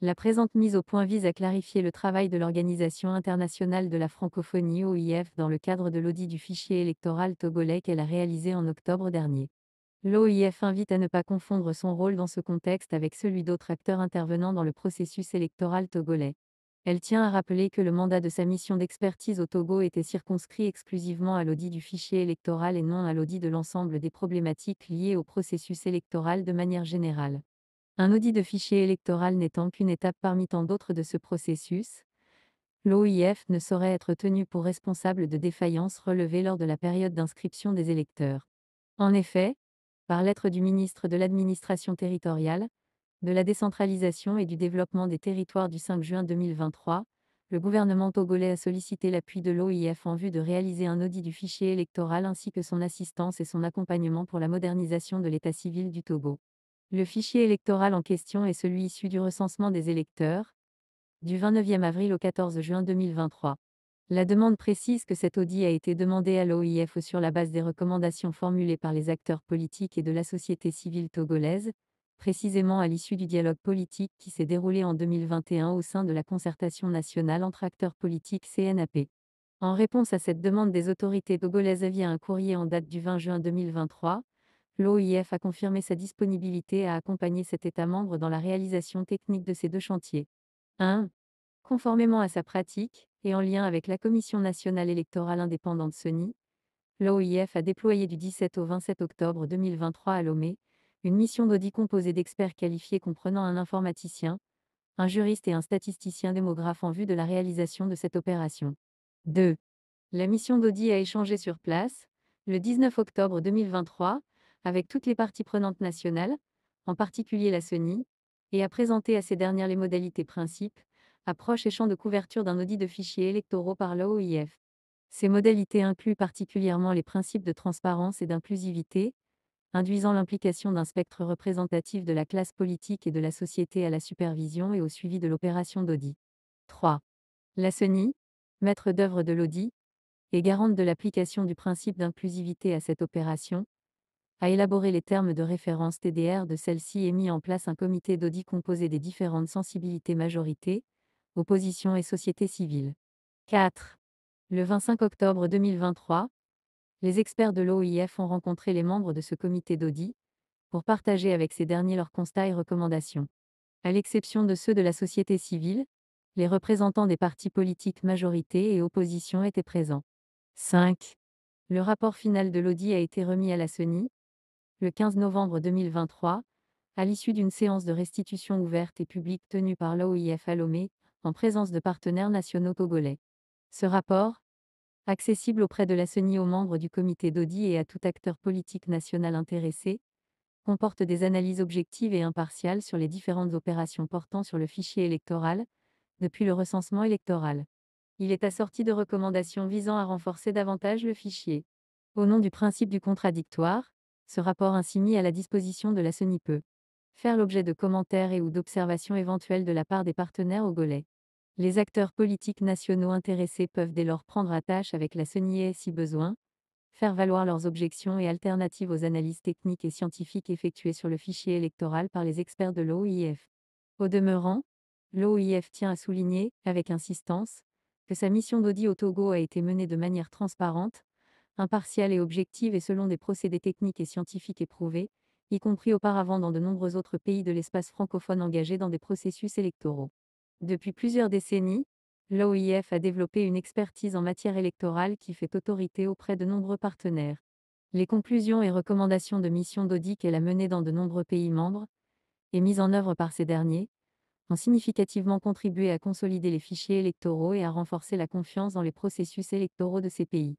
La présente mise au point vise à clarifier le travail de l'Organisation internationale de la francophonie OIF dans le cadre de l'audit du fichier électoral togolais qu'elle a réalisé en octobre dernier. L'OIF invite à ne pas confondre son rôle dans ce contexte avec celui d'autres acteurs intervenant dans le processus électoral togolais. Elle tient à rappeler que le mandat de sa mission d'expertise au Togo était circonscrit exclusivement à l'audit du fichier électoral et non à l'audit de l'ensemble des problématiques liées au processus électoral de manière générale. Un audit de fichier électoral n'étant qu'une étape parmi tant d'autres de ce processus, l'OIF ne saurait être tenu pour responsable de défaillances relevées lors de la période d'inscription des électeurs. En effet, par lettre du ministre de l'Administration territoriale, de la décentralisation et du développement des territoires du 5 juin 2023, le gouvernement togolais a sollicité l'appui de l'OIF en vue de réaliser un audit du fichier électoral ainsi que son assistance et son accompagnement pour la modernisation de l'état civil du Togo. Le fichier électoral en question est celui issu du recensement des électeurs du 29 avril au 14 juin 2023. La demande précise que cet audit a été demandé à l'OIF sur la base des recommandations formulées par les acteurs politiques et de la société civile togolaise, précisément à l'issue du dialogue politique qui s'est déroulé en 2021 au sein de la concertation nationale entre acteurs politiques CNAP. En réponse à cette demande des autorités togolaises via un courrier en date du 20 juin 2023, l'OIF a confirmé sa disponibilité à accompagner cet État membre dans la réalisation technique de ces deux chantiers. 1. Conformément à sa pratique, et en lien avec la Commission nationale électorale indépendante CENI, l'OIF a déployé du 17 au 27 octobre 2023 à Lomé, une mission d'audit composée d'experts qualifiés comprenant un informaticien, un juriste et un statisticien démographe en vue de la réalisation de cette opération. 2. La mission d'audit a échangé sur place, le 19 octobre 2023, avec toutes les parties prenantes nationales, en particulier la CENI, et a présenté à ces dernières les modalités principes, approches et champs de couverture d'un audit de fichiers électoraux par l'OIF. Ces modalités incluent particulièrement les principes de transparence et d'inclusivité, induisant l'implication d'un spectre représentatif de la classe politique et de la société à la supervision et au suivi de l'opération d'audit. 3. La CENI, maître d'œuvre de l'audit, et garante de l'application du principe d'inclusivité à cette opération, a élaboré les termes de référence TDR de celle-ci et mis en place un comité d'audit composé des différentes sensibilités majorité, opposition et société civile. 4. Le 25 octobre 2023, les experts de l'OIF ont rencontré les membres de ce comité d'audit pour partager avec ces derniers leurs constats et recommandations. À l'exception de ceux de la société civile, les représentants des partis politiques majorité et opposition étaient présents. 5. Le rapport final de l'audit a été remis à la CENI, le 15 novembre 2023, à l'issue d'une séance de restitution ouverte et publique tenue par l'OIF à en présence de partenaires nationaux togolais. Ce rapport, accessible auprès de la CENI aux membres du comité d'audit et à tout acteur politique national intéressé, comporte des analyses objectives et impartiales sur les différentes opérations portant sur le fichier électoral, depuis le recensement électoral. Il est assorti de recommandations visant à renforcer davantage le fichier. Au nom du principe du contradictoire, ce rapport ainsi mis à la disposition de la CENI peut faire l'objet de commentaires et ou d'observations éventuelles de la part des partenaires au Golais. Les acteurs politiques nationaux intéressés peuvent dès lors prendre attache avec la et, si besoin, faire valoir leurs objections et alternatives aux analyses techniques et scientifiques effectuées sur le fichier électoral par les experts de l'OIF. Au demeurant, l'OIF tient à souligner, avec insistance, que sa mission d'audit au Togo a été menée de manière transparente, impartiale et objective et selon des procédés techniques et scientifiques éprouvés, y compris auparavant dans de nombreux autres pays de l'espace francophone engagés dans des processus électoraux. Depuis plusieurs décennies, l'OIF a développé une expertise en matière électorale qui fait autorité auprès de nombreux partenaires. Les conclusions et recommandations de missions d'audit qu'elle a menées dans de nombreux pays membres, et mises en œuvre par ces derniers, ont significativement contribué à consolider les fichiers électoraux et à renforcer la confiance dans les processus électoraux de ces pays.